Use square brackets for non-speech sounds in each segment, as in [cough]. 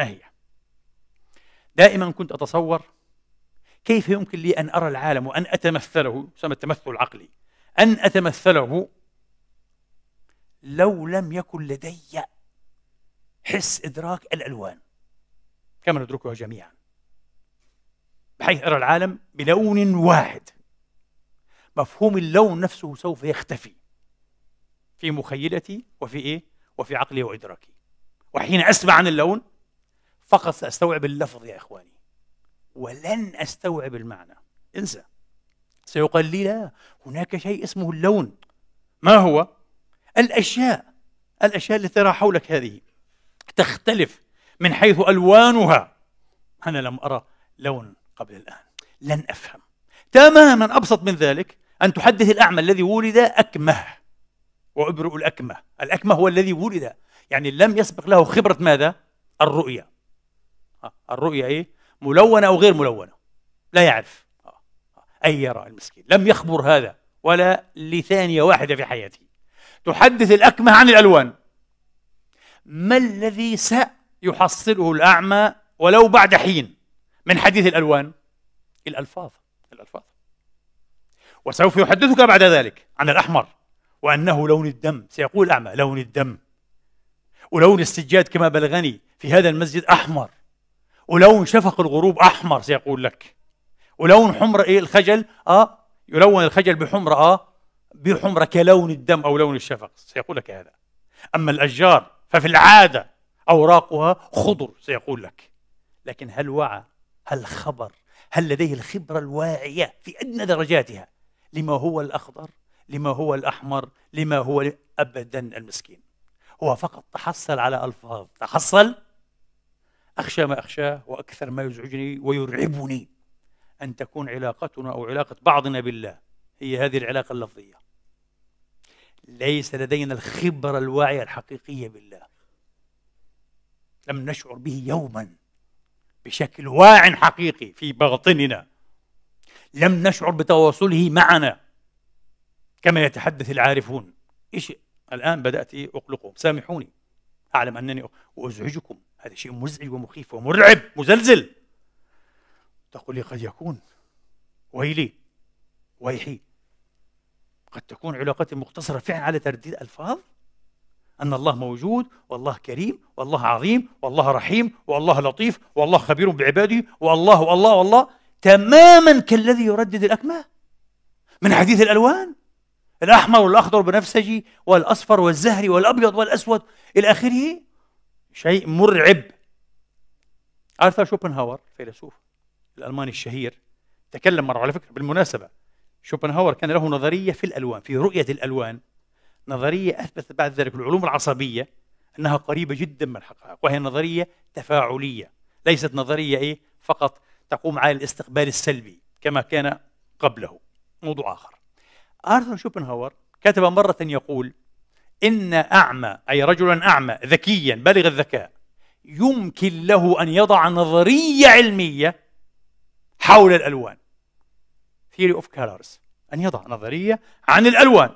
ما هي؟ دائما كنت أتصور كيف يمكن لي أن أرى العالم وأن أتمثله يسمى التمثل العقلي أن أتمثله لو لم يكن لدي حس إدراك الألوان كما ندركها جميعا بحيث أرى العالم بلون واحد مفهوم اللون نفسه سوف يختفي في مخيلتي وفي إيه؟ وفي عقلي وإدراكي وحين أسمع عن اللون فقط سأستوعب اللفظ يا إخواني ولن أستوعب المعنى انسى سيقال لي لا هناك شيء اسمه اللون ما هو؟ الأشياء الأشياء التي ترى حولك هذه تختلف من حيث ألوانها أنا لم أرى لون قبل الآن لن أفهم تماما أبسط من ذلك أن تحدث الأعمى الذي ولد أكمه وأبرئ الأكمه الأكمه هو الذي ولد يعني لم يسبق له خبرة ماذا؟ الرؤية الرؤيا ايه ملونه او غير ملونه لا يعرف اي يرى المسكين لم يخبر هذا ولا لثانيه واحده في حياته تحدث الاكمه عن الالوان ما الذي سيحصله الاعمى ولو بعد حين من حديث الالوان الالفاظ الالفاظ وسوف يحدثك بعد ذلك عن الاحمر وانه لون الدم سيقول الاعمى لون الدم ولون السجاد كما بلغني في هذا المسجد احمر ولون شفق الغروب أحمر سيقول لك ولون حمر إيه الخجل آه يلون الخجل بحمرة آه بحمرة كلون الدم أو لون الشفق سيقول لك هذا أما الأشجار ففي العادة أوراقها خضر سيقول لك لكن هل وعى هل خبر هل لديه الخبرة الواعية في أدنى درجاتها لما هو الأخضر لما هو الأحمر لما هو أبدا المسكين هو فقط تحصل على ألفاظ تحصل أخشى ما أخشاه وأكثر ما يزعجني ويرعبني أن تكون علاقتنا أو علاقة بعضنا بالله هي هذه العلاقة اللفظية ليس لدينا الخبرة الواعية الحقيقية بالله لم نشعر به يوما بشكل واع حقيقي في باطننا لم نشعر بتواصله معنا كما يتحدث العارفون إيش الآن بدأت أقلقهم سامحوني أعلم أنني وأزعجكم هذا شيء مزعج ومخيف ومرعب مزلزل تقول لي قد يكون ويلي ويحي قد تكون علاقتي مقتصرة فعلا على ترديد ألفاظ أن الله موجود والله كريم والله عظيم والله رحيم والله لطيف والله خبير بعباده والله والله والله تماما كالذي يردد الأكمة من حديث الألوان الأحمر والأخضر والبنفسجي والأصفر والزهري والأبيض والأسود إلى آخره شيء مرعب آرثر شوبنهاور الفيلسوف الألماني الشهير تكلم مرة على فكرة بالمناسبة شوبنهاور كان له نظرية في الألوان في رؤية الألوان نظرية أثبتت بعد ذلك العلوم العصبية أنها قريبة جدا من الحقائق وهي نظرية تفاعلية ليست نظرية إيه فقط تقوم على الاستقبال السلبي كما كان قبله موضوع آخر آرثر شوبنهاور كتب مرة يقول إن أعمى أي رجلا أعمى ذكيا بالغ الذكاء يمكن له أن يضع نظرية علمية حول الألوان theory of colors أن يضع نظرية عن الألوان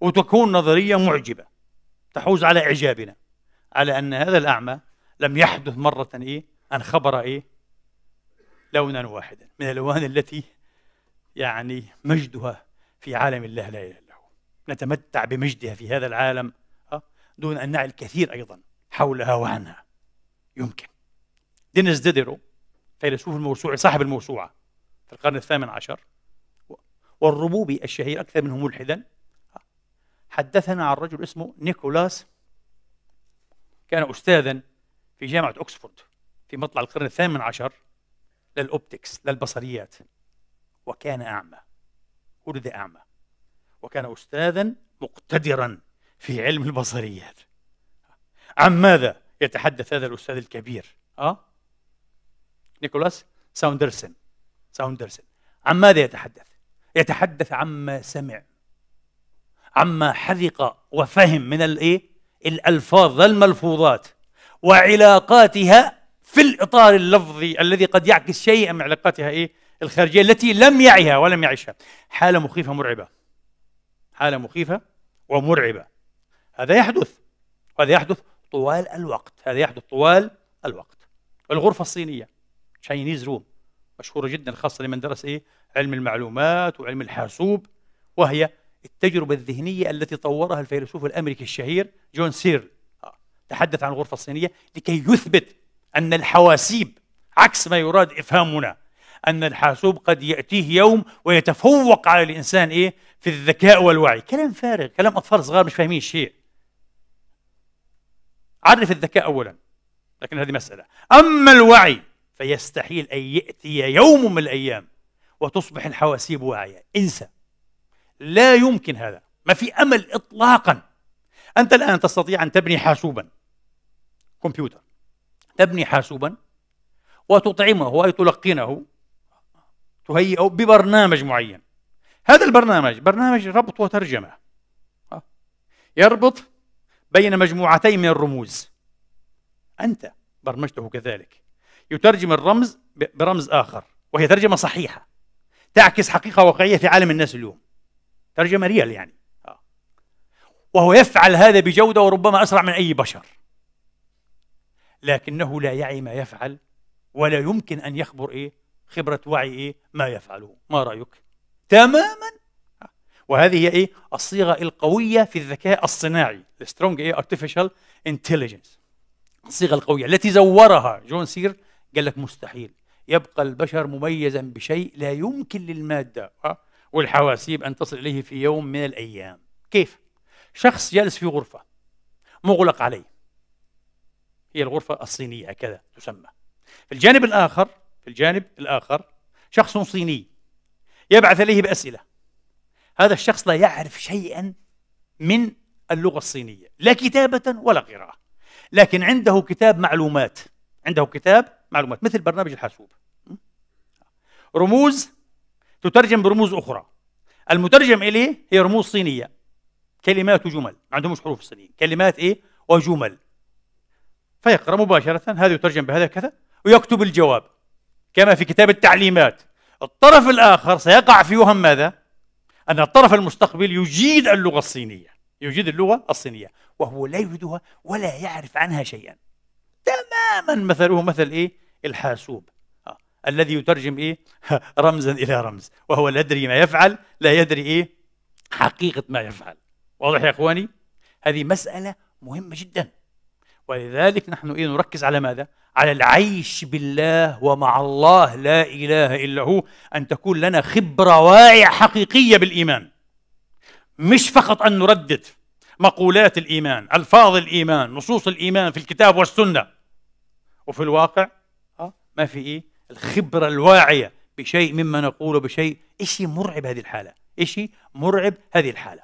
وتكون نظرية معجبة تحوز على إعجابنا على أن هذا الأعمى لم يحدث مرة إيه أن خبر إيه لونا واحدا من الألوان التي يعني مجدها في عالم الله لا نتمتع بمجدها في هذا العالم آه، دون أن نعي الكثير أيضا حولها وعنها يمكن دينيس ديديرو فيلسوف الموسوعة صاحب الموسوعة في القرن الثامن عشر والربوبي الشهير أكثر منه ملحدا آه، حدثنا عن رجل اسمه نيكولاس كان أستاذا في جامعة أكسفورد في مطلع القرن الثامن عشر للأوبتكس للبصريات وكان أعمى ولد أعمى وكان أستاذا مقتدرا في علم البصريات عن ماذا يتحدث هذا الأستاذ الكبير أه؟ نيكولاس ساوندرسن ساوندرسن عن ماذا يتحدث يتحدث عما سمع عما حذق وفهم من الايه الالفاظ الملفوظات وعلاقاتها في الاطار اللفظي الذي قد يعكس شيئا من علاقاتها ايه الخارجيه التي لم يعيها ولم يعشها حاله مخيفه مرعبه حالة مخيفة ومرعبة هذا يحدث هذا يحدث طوال الوقت هذا يحدث طوال الوقت الغرفة الصينية تشاينيز روم مشهورة جدا خاصة لمن درس إيه علم المعلومات وعلم الحاسوب وهي التجربة الذهنية التي طورها الفيلسوف الأمريكي الشهير جون سير تحدث عن الغرفة الصينية لكي يثبت أن الحواسيب عكس ما يراد إفهامنا أن الحاسوب قد يأتيه يوم ويتفوق على الإنسان إيه في الذكاء والوعي كلام فارغ كلام أطفال صغار مش فاهمين شيء عرف الذكاء أولا لكن هذه مسألة أما الوعي فيستحيل أن يأتي يوم من الأيام وتصبح الحواسيب واعية انسى لا يمكن هذا ما في أمل إطلاقا أنت الآن تستطيع أن تبني حاسوبا كمبيوتر تبني حاسوبا وتطعمه أي تلقنه تهيئه ببرنامج معين هذا البرنامج برنامج ربط وترجمه آه. يربط بين مجموعتين من الرموز انت برمجته كذلك يترجم الرمز برمز اخر وهي ترجمه صحيحه تعكس حقيقه واقعيه في عالم الناس اليوم ترجمه ريال يعني آه. وهو يفعل هذا بجوده وربما اسرع من اي بشر لكنه لا يعي ما يفعل ولا يمكن ان يخبر ايه خبرة وعيه إيه؟ ما يفعله ما رأيك؟ تماما وهذه هي ايه الصيغه القويه في الذكاء الصناعي السترونج ايه ارتفيشال انتليجنس الصيغه القويه التي زورها جون سير قال لك مستحيل يبقى البشر مميزا بشيء لا يمكن للماده آه؟ والحواسيب ان تصل اليه في يوم من الايام كيف شخص جالس في غرفه مغلق عليه هي الغرفه الصينيه هكذا تسمى في الجانب الاخر في الجانب الآخر شخص صيني يبعث إليه بأسئلة هذا الشخص لا يعرف شيئا من اللغة الصينية لا كتابة ولا قراءة لكن عنده كتاب معلومات عنده كتاب معلومات مثل برنامج الحاسوب رموز تترجم برموز أخرى المترجم إليه هي رموز صينية كلمات وجمل ما عندهمش حروف صينية كلمات إيه وجمل فيقرأ مباشرة هذا يترجم بهذا كذا ويكتب الجواب كما في كتاب التعليمات الطرف الآخر سيقع في وهم ماذا؟ أن الطرف المستقبل يجيد اللغة الصينية يجيد اللغة الصينية وهو لا يجيدها ولا يعرف عنها شيئا تماما مثله مثل إيه؟ الحاسوب آه. الذي يترجم إيه؟ [laughs] رمزا إلى رمز وهو لا يدري ما يفعل لا يدري إيه؟ حقيقة ما يفعل واضح يا إخواني؟ هذه مسألة مهمة جداً ولذلك نحن إيه نركز على ماذا؟ على العيش بالله ومع الله لا إله إلا هو أن تكون لنا خبرة واعية حقيقية بالإيمان مش فقط أن نردد مقولات الإيمان ألفاظ الإيمان نصوص الإيمان في الكتاب والسنة وفي الواقع آه، ما في إيه؟ الخبرة الواعية بشيء مما نقوله بشيء إشي مرعب هذه الحالة إشي مرعب هذه الحالة